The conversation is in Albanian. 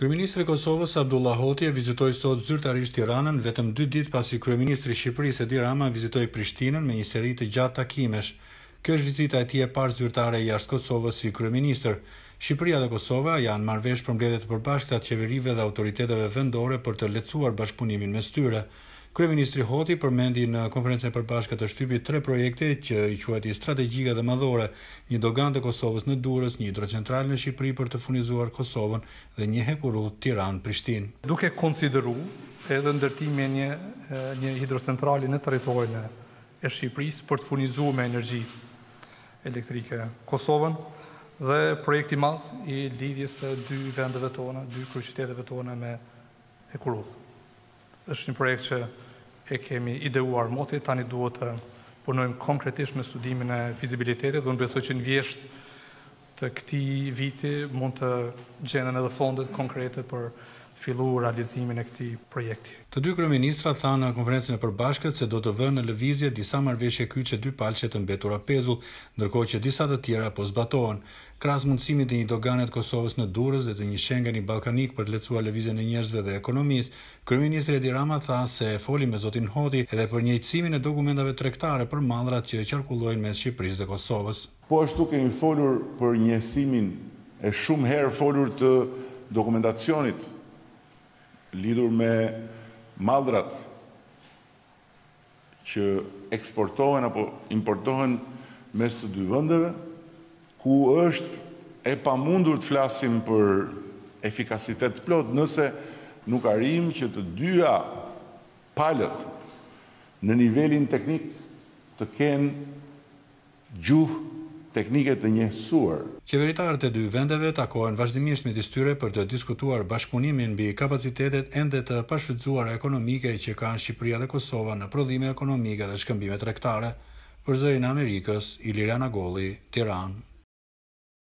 Kryeministri i Kosovës Abdullah Hoti e vizitoi sot zyrtarisht Tiranën vetëm 2 ditë pasi kryeministri i Shqipërisë Edi Rama vizitoi Prishtinën me një seri të gjatë takimesh. Kjo është vizita e tij e parë zyrtare jashtë Kosovës si kryeministër. Shqipëria dhe Kosova janë marrë vesh për mbledhje të përbashkëta të qeverive dhe autoriteteve vendore për të lehtësuar bashkëpunimin mes tyre. Kryeministri Hoti përmendi në konferencën e përbashkët të shtypit tre projekte që i quajti strategjike dhe madhore, një dogan të Kosovës në Durrës, një hidrocentral në Shqipëri për të furnizuar Kosovën dhe një hekurudh Tiranë-Prishtinë. Duke konsideruar edhe ndërtimin e një një hidrocentrali në territorin e Shqipërisë për të furnizuar me energji elektrike Kosovën dhe projekti madh i lidhjes së dy vendeve tona, dy kryeqyteteve tona me hekurut është një projekt që e kemi ideuar moti, tani duhet të punojmë konkretisht me studimin e fizibilitetit, dhe në besoj që në vjesht të këti viti mund të gjenën edhe fondet konkrete për fillu realizimin e këtij projekti. Të dy kryeministrat thanë në konferencën e përbashkët se do të vënë në lëvizje disa marrëveshje kyçe dy palçe të mbetura pezull, ndërkohë që disa të tjera po zbatohen. Krahas mundësimit të një doganet të Kosovës në Durës dhe të një Schengeni ballkanik për të lehtësuar lëvizjen e njerëzve dhe ekonomisë, kryeministri Edi Rama tha se foli me zotin Hoti edhe për njëjtësimin e dokumentave tregtare për mallrat që qarkullojnë mes Shqipërisë dhe Kosovës. Po ashtu kemi folur për njësimin e shumë herë folur të dokumentacionit lidur me madrat që eksportohen apo importohen mes të dy vëndeve, ku është e pa mundur të flasim për efikasitet të plot, nëse nuk arim që të dyja palët në nivelin teknik të kenë gjuhë teknike të njësuar. Qeveritarët e dy vendeve takohen vazhdimisht me distyre për të diskutuar bashkëpunimin mbi kapacitetet ende të pashfrytzuara ekonomike që kanë Shqipëria dhe Kosova në prodhime ekonomike dhe shkëmbime tregtare. Për zërin e Amerikës, Ilirana Golli, Tiranë.